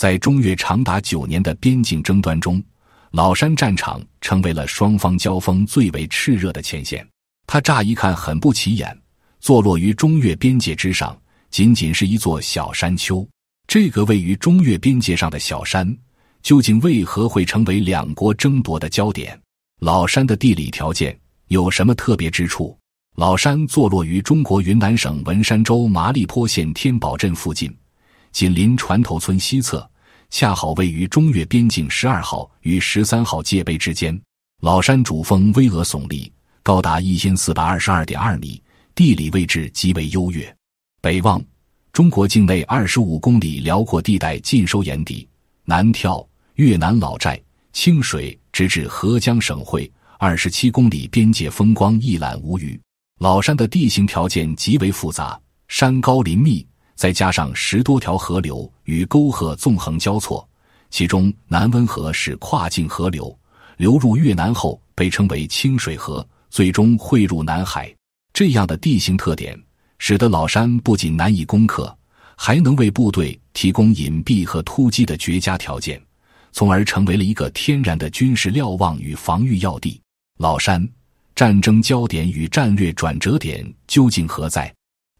在中越长达九年的边境争端中，老山战场成为了双方交锋最为炽热的前线。它乍一看很不起眼，坐落于中越边界之上，仅仅是一座小山丘。这个位于中越边界上的小山，究竟为何会成为两国争夺的焦点？老山的地理条件有什么特别之处？老山坐落于中国云南省文山州麻栗坡县天宝镇附近，紧邻船头村西侧。恰好位于中越边境十二号与十三号界碑之间，老山主峰巍峨耸立，高达一千四百二十二点二米，地理位置极为优越。北望中国境内二十五公里辽阔地带尽收眼底，南眺越南老寨、清水，直至合江省会二十七公里边界风光一览无余。老山的地形条件极为复杂，山高林密。再加上十多条河流与沟壑纵横交错，其中南温河是跨境河流，流入越南后被称为清水河，最终汇入南海。这样的地形特点，使得老山不仅难以攻克，还能为部队提供隐蔽和突击的绝佳条件，从而成为了一个天然的军事瞭望与防御要地。老山战争焦点与战略转折点究竟何在？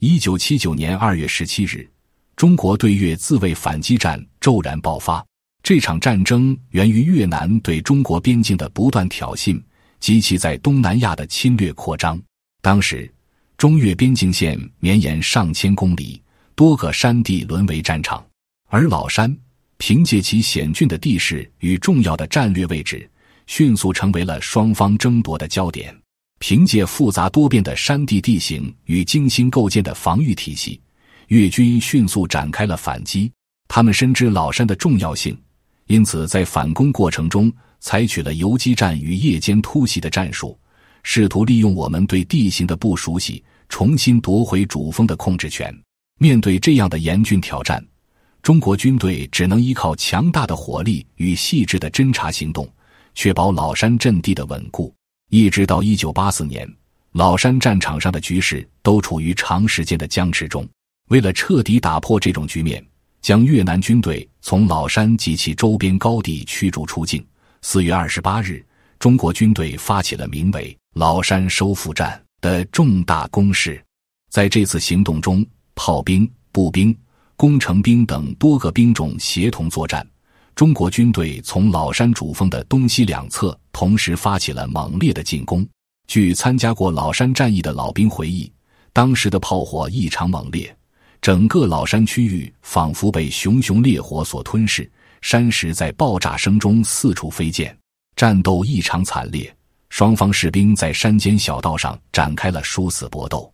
一九七九年二月十七日，中国对越自卫反击战骤然爆发。这场战争源于越南对中国边境的不断挑衅及其在东南亚的侵略扩张。当时，中越边境线绵延上千公里，多个山地沦为战场，而老山凭借其险峻的地势与重要的战略位置，迅速成为了双方争夺的焦点。凭借复杂多变的山地地形与精心构建的防御体系，越军迅速展开了反击。他们深知老山的重要性，因此在反攻过程中采取了游击战与夜间突袭的战术，试图利用我们对地形的不熟悉，重新夺回主峰的控制权。面对这样的严峻挑战，中国军队只能依靠强大的火力与细致的侦察行动，确保老山阵地的稳固。一直到一九八四年，老山战场上的局势都处于长时间的僵持中。为了彻底打破这种局面，将越南军队从老山及其周边高地驱逐出境，四月二十八日，中国军队发起了名为“老山收复战”的重大攻势。在这次行动中，炮兵、步兵、工程兵等多个兵种协同作战。中国军队从老山主峰的东西两侧。同时发起了猛烈的进攻。据参加过老山战役的老兵回忆，当时的炮火异常猛烈，整个老山区域仿佛被熊熊烈火所吞噬，山石在爆炸声中四处飞溅，战斗异常惨烈。双方士兵在山间小道上展开了殊死搏斗。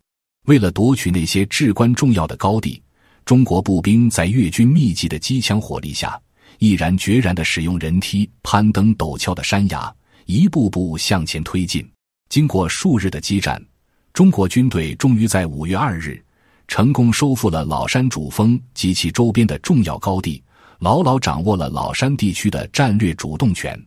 为了夺取那些至关重要的高地，中国步兵在越军密集的机枪火力下，毅然决然的使用人梯攀登陡峭的山崖。一步步向前推进。经过数日的激战，中国军队终于在五月二日成功收复了老山主峰及其周边的重要高地，牢牢掌握了老山地区的战略主动权。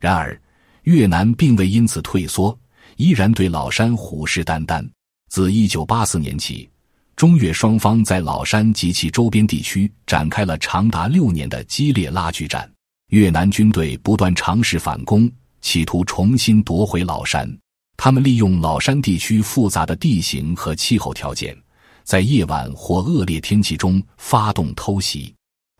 然而，越南并未因此退缩，依然对老山虎视眈眈。自一九八四年起，中越双方在老山及其周边地区展开了长达六年的激烈拉锯战，越南军队不断尝试反攻。企图重新夺回老山，他们利用老山地区复杂的地形和气候条件，在夜晚或恶劣天气中发动偷袭；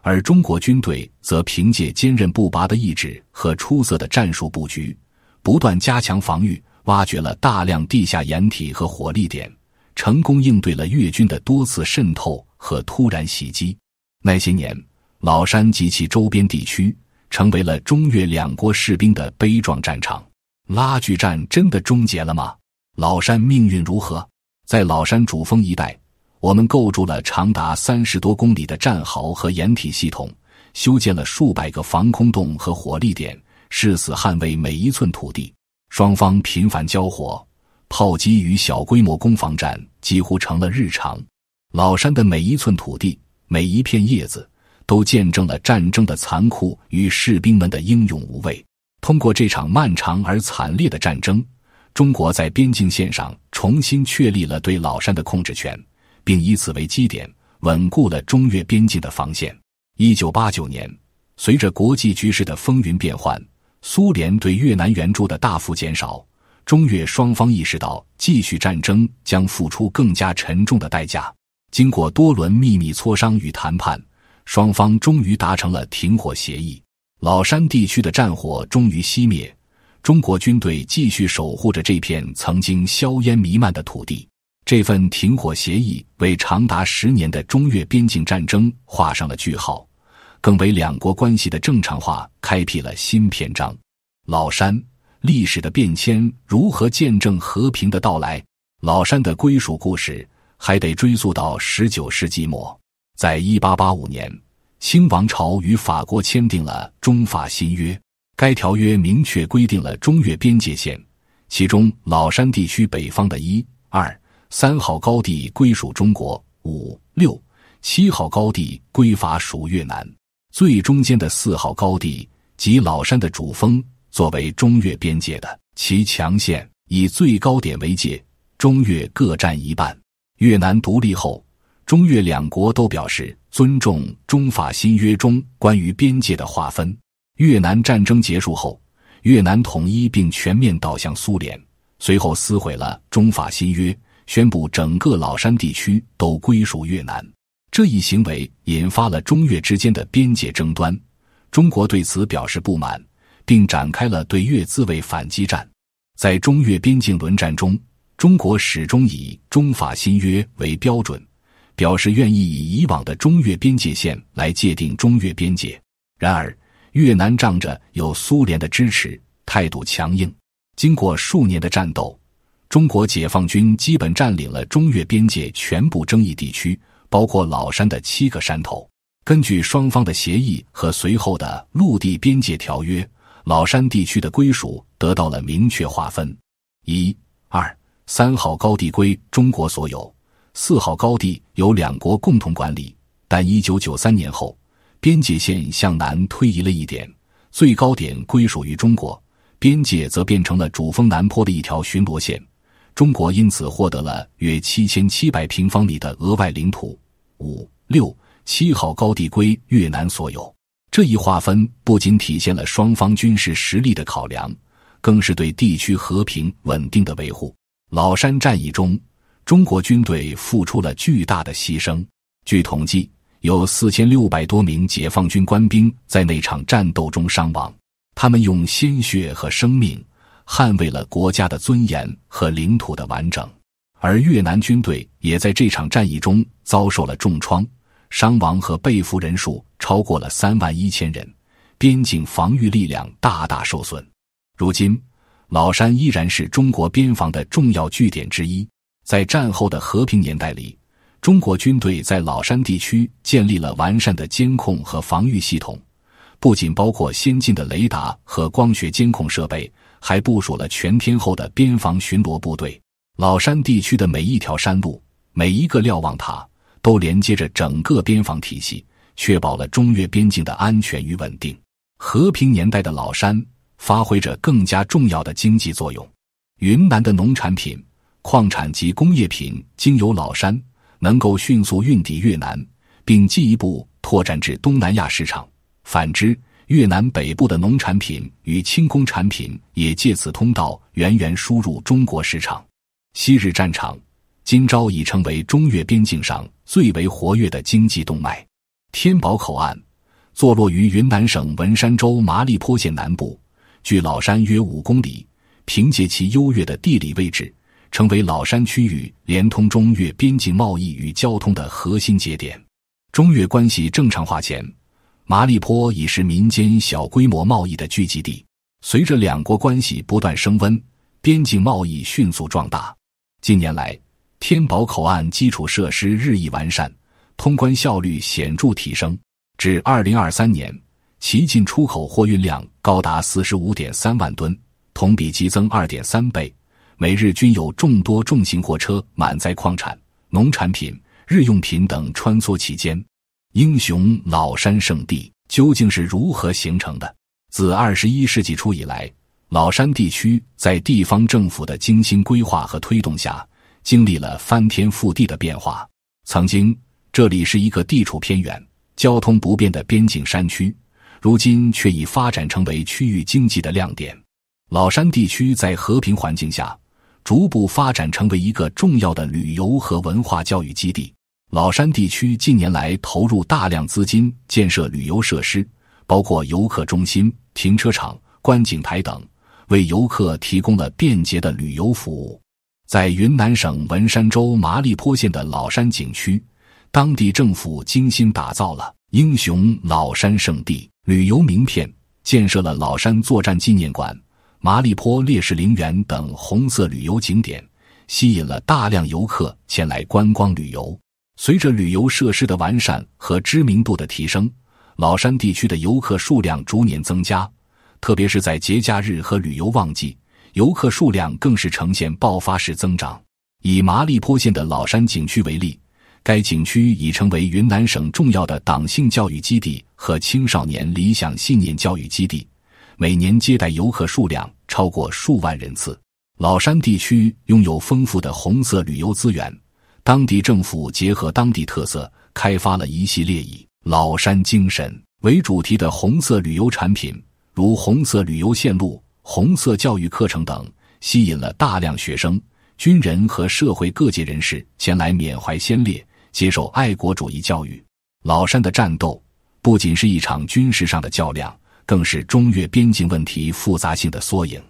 而中国军队则凭借坚韧不拔的意志和出色的战术布局，不断加强防御，挖掘了大量地下掩体和火力点，成功应对了越军的多次渗透和突然袭击。那些年，老山及其周边地区。成为了中越两国士兵的悲壮战场。拉锯战真的终结了吗？老山命运如何？在老山主峰一带，我们构筑了长达三十多公里的战壕和掩体系统，修建了数百个防空洞和火力点，誓死捍卫每一寸土地。双方频繁交火、炮击与小规模攻防战几乎成了日常。老山的每一寸土地，每一片叶子。都见证了战争的残酷与士兵们的英勇无畏。通过这场漫长而惨烈的战争，中国在边境线上重新确立了对老山的控制权，并以此为基点稳固了中越边境的防线。一九八九年，随着国际局势的风云变幻，苏联对越南援助的大幅减少，中越双方意识到继续战争将付出更加沉重的代价。经过多轮秘密磋商与谈判。双方终于达成了停火协议，老山地区的战火终于熄灭。中国军队继续守护着这片曾经硝烟弥漫的土地。这份停火协议为长达十年的中越边境战争画上了句号，更为两国关系的正常化开辟了新篇章。老山，历史的变迁如何见证和平的到来？老山的归属故事还得追溯到十九世纪末。在一八八五年，清王朝与法国签订了《中法新约》。该条约明确规定了中越边界线，其中老山地区北方的一、二、三号高地归属中国，五、六、七号高地归法属越南。最中间的四号高地及老山的主峰作为中越边界的，其强线以最高点为界，中越各占一半。越南独立后。中越两国都表示尊重中法新约中关于边界的划分。越南战争结束后，越南统一并全面倒向苏联，随后撕毁了中法新约，宣布整个老山地区都归属越南。这一行为引发了中越之间的边界争端，中国对此表示不满，并展开了对越自卫反击战。在中越边境轮战中，中国始终以中法新约为标准。表示愿意以以往的中越边界线来界定中越边界。然而，越南仗着有苏联的支持，态度强硬。经过数年的战斗，中国解放军基本占领了中越边界全部争议地区，包括老山的七个山头。根据双方的协议和随后的陆地边界条约，老山地区的归属得到了明确划分：一、二、三号高地归中国所有。四号高地由两国共同管理，但一九九三年后，边界线向南推移了一点，最高点归属于中国，边界则变成了主峰南坡的一条巡逻线。中国因此获得了约七千七百平方米的额外领土。五六七号高地归越南所有。这一划分不仅体现了双方军事实力的考量，更是对地区和平稳定的维护。老山战役中。中国军队付出了巨大的牺牲。据统计，有四千六百多名解放军官兵在那场战斗中伤亡。他们用鲜血和生命捍卫了国家的尊严和领土的完整。而越南军队也在这场战役中遭受了重创，伤亡和被俘人数超过了三万一千人，边境防御力量大大受损。如今，老山依然是中国边防的重要据点之一。在战后的和平年代里，中国军队在老山地区建立了完善的监控和防御系统，不仅包括先进的雷达和光学监控设备，还部署了全天候的边防巡逻部队。老山地区的每一条山路、每一个瞭望塔都连接着整个边防体系，确保了中越边境的安全与稳定。和平年代的老山发挥着更加重要的经济作用，云南的农产品。矿产及工业品经由老山，能够迅速运抵越南，并进一步拓展至东南亚市场。反之，越南北部的农产品与轻工产品也借此通道源源输入中国市场。昔日战场，今朝已成为中越边境上最为活跃的经济动脉。天宝口岸坐落于云南省文山州麻栗坡县南部，距老山约五公里。凭借其优越的地理位置。成为老山区域连通中越边境贸易与交通的核心节点。中越关系正常化前，麻栗坡已是民间小规模贸易的聚集地。随着两国关系不断升温，边境贸易迅速壮大。近年来，天保口岸基础设施日益完善，通关效率显著提升。至二零二三年，其进出口货运量高达四十五点三万吨，同比激增二点三倍。每日均有众多重型货车满载矿产、农产品、日用品等穿梭其间。英雄老山圣地究竟是如何形成的？自二十一世纪初以来，老山地区在地方政府的精心规划和推动下，经历了翻天覆地的变化。曾经这里是一个地处偏远、交通不便的边境山区，如今却已发展成为区域经济的亮点。老山地区在和平环境下。逐步发展成为一个重要的旅游和文化教育基地。老山地区近年来投入大量资金建设旅游设施，包括游客中心、停车场、观景台等，为游客提供了便捷的旅游服务。在云南省文山州麻栗坡县的老山景区，当地政府精心打造了“英雄老山圣地”旅游名片，建设了老山作战纪念馆。麻栗坡烈士陵园等红色旅游景点吸引了大量游客前来观光旅游。随着旅游设施的完善和知名度的提升，老山地区的游客数量逐年增加，特别是在节假日和旅游旺季，游客数量更是呈现爆发式增长。以麻栗坡县的老山景区为例，该景区已成为云南省重要的党性教育基地和青少年理想信念教育基地。每年接待游客数量超过数万人次。老山地区拥有丰富的红色旅游资源，当地政府结合当地特色，开发了一系列以“老山精神”为主题的红色旅游产品，如红色旅游线路、红色教育课程等，吸引了大量学生、军人和社会各界人士前来缅怀先烈、接受爱国主义教育。老山的战斗不仅是一场军事上的较量。更是中越边境问题复杂性的缩影，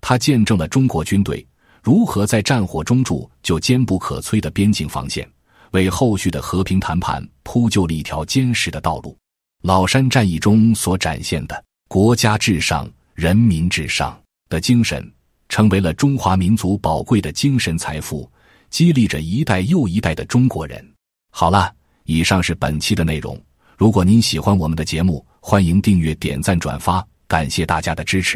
它见证了中国军队如何在战火中筑就坚不可摧的边境防线，为后续的和平谈判铺就了一条坚实的道路。老山战役中所展现的国家至上、人民至上的精神，成为了中华民族宝贵的精神财富，激励着一代又一代的中国人。好了，以上是本期的内容。如果您喜欢我们的节目，欢迎订阅、点赞、转发，感谢大家的支持。